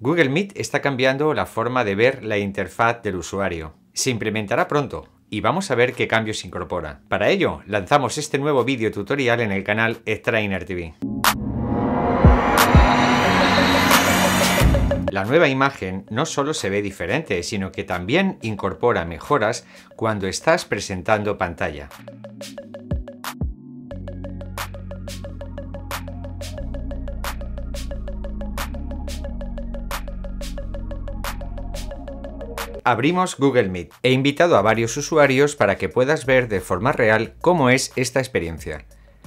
Google Meet está cambiando la forma de ver la interfaz del usuario. Se implementará pronto y vamos a ver qué cambios incorpora. Para ello, lanzamos este nuevo vídeo tutorial en el canal Extrainer TV. La nueva imagen no solo se ve diferente, sino que también incorpora mejoras cuando estás presentando pantalla. abrimos Google Meet. He invitado a varios usuarios para que puedas ver de forma real cómo es esta experiencia.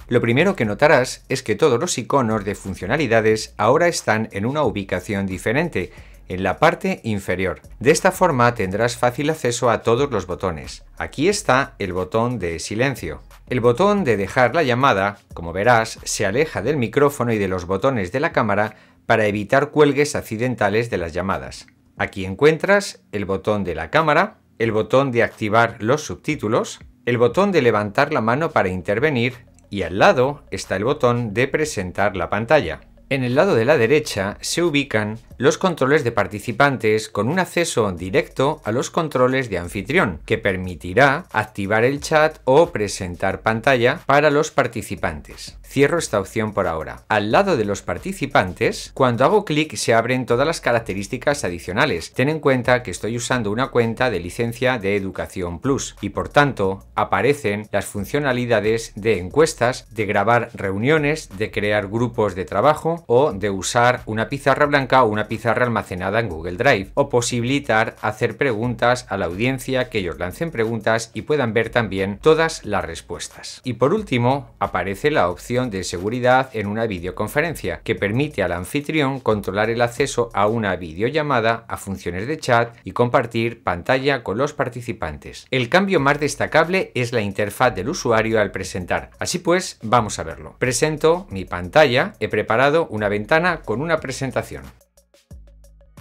Lo primero que notarás es que todos los iconos de funcionalidades ahora están en una ubicación diferente, en la parte inferior. De esta forma tendrás fácil acceso a todos los botones. Aquí está el botón de silencio. El botón de dejar la llamada, como verás, se aleja del micrófono y de los botones de la cámara para evitar cuelgues accidentales de las llamadas. Aquí encuentras el botón de la cámara, el botón de activar los subtítulos, el botón de levantar la mano para intervenir y al lado está el botón de presentar la pantalla. En el lado de la derecha se ubican los controles de participantes con un acceso directo a los controles de anfitrión, que permitirá activar el chat o presentar pantalla para los participantes. Cierro esta opción por ahora. Al lado de los participantes, cuando hago clic se abren todas las características adicionales. Ten en cuenta que estoy usando una cuenta de licencia de Educación Plus y por tanto aparecen las funcionalidades de encuestas, de grabar reuniones, de crear grupos de trabajo, o de usar una pizarra blanca o una pizarra almacenada en Google Drive o posibilitar hacer preguntas a la audiencia, que ellos lancen preguntas y puedan ver también todas las respuestas. Y por último, aparece la opción de seguridad en una videoconferencia que permite al anfitrión controlar el acceso a una videollamada, a funciones de chat y compartir pantalla con los participantes. El cambio más destacable es la interfaz del usuario al presentar. Así pues, vamos a verlo. Presento mi pantalla, he preparado una ventana con una presentación.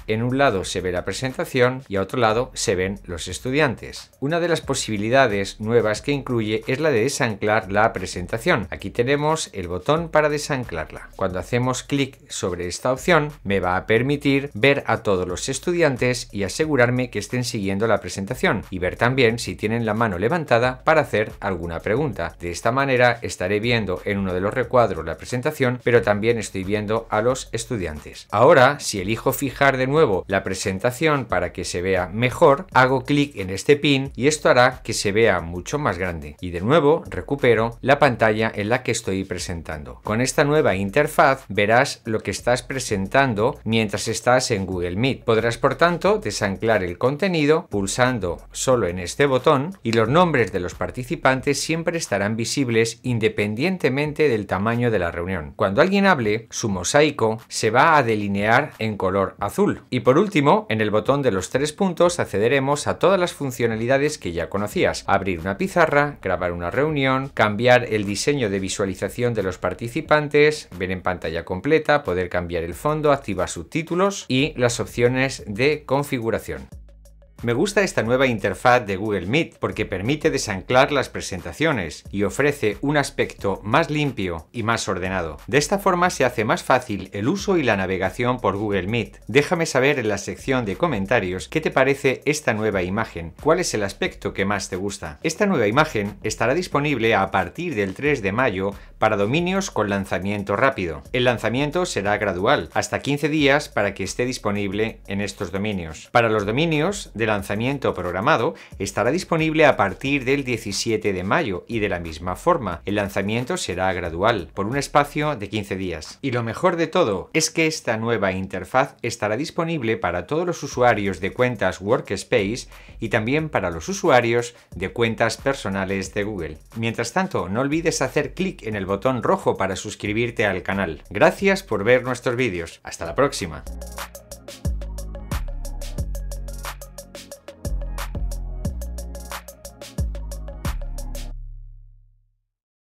En un lado se ve la presentación y a otro lado se ven los estudiantes. Una de las posibilidades nuevas que incluye es la de desanclar la presentación. Aquí tenemos el botón para desanclarla. Cuando hacemos clic sobre esta opción me va a permitir ver a todos los estudiantes y asegurarme que estén siguiendo la presentación y ver también si tienen la mano levantada para hacer alguna pregunta. De esta manera estaré viendo en uno de los recuadros la presentación pero también estoy viendo a los estudiantes. Ahora si elijo fijar de nuevo la presentación para que se vea mejor, hago clic en este pin y esto hará que se vea mucho más grande. Y de nuevo recupero la pantalla en la que estoy presentando. Con esta nueva interfaz verás lo que estás presentando mientras estás en Google Meet. Podrás por tanto desanclar el contenido pulsando solo en este botón y los nombres de los participantes siempre estarán visibles independientemente del tamaño de la reunión. Cuando alguien hable, su mosaico se va a delinear en color azul. Y por último, en el botón de los tres puntos accederemos a todas las funcionalidades que ya conocías, abrir una pizarra, grabar una reunión, cambiar el diseño de visualización de los participantes, ver en pantalla completa, poder cambiar el fondo, activar subtítulos y las opciones de configuración. Me gusta esta nueva interfaz de Google Meet porque permite desanclar las presentaciones y ofrece un aspecto más limpio y más ordenado. De esta forma se hace más fácil el uso y la navegación por Google Meet. Déjame saber en la sección de comentarios qué te parece esta nueva imagen, cuál es el aspecto que más te gusta. Esta nueva imagen estará disponible a partir del 3 de mayo para dominios con lanzamiento rápido. El lanzamiento será gradual, hasta 15 días para que esté disponible en estos dominios. Para los dominios lanzamiento programado estará disponible a partir del 17 de mayo y de la misma forma, el lanzamiento será gradual, por un espacio de 15 días. Y lo mejor de todo es que esta nueva interfaz estará disponible para todos los usuarios de cuentas Workspace y también para los usuarios de cuentas personales de Google. Mientras tanto, no olvides hacer clic en el botón rojo para suscribirte al canal. Gracias por ver nuestros vídeos. Hasta la próxima.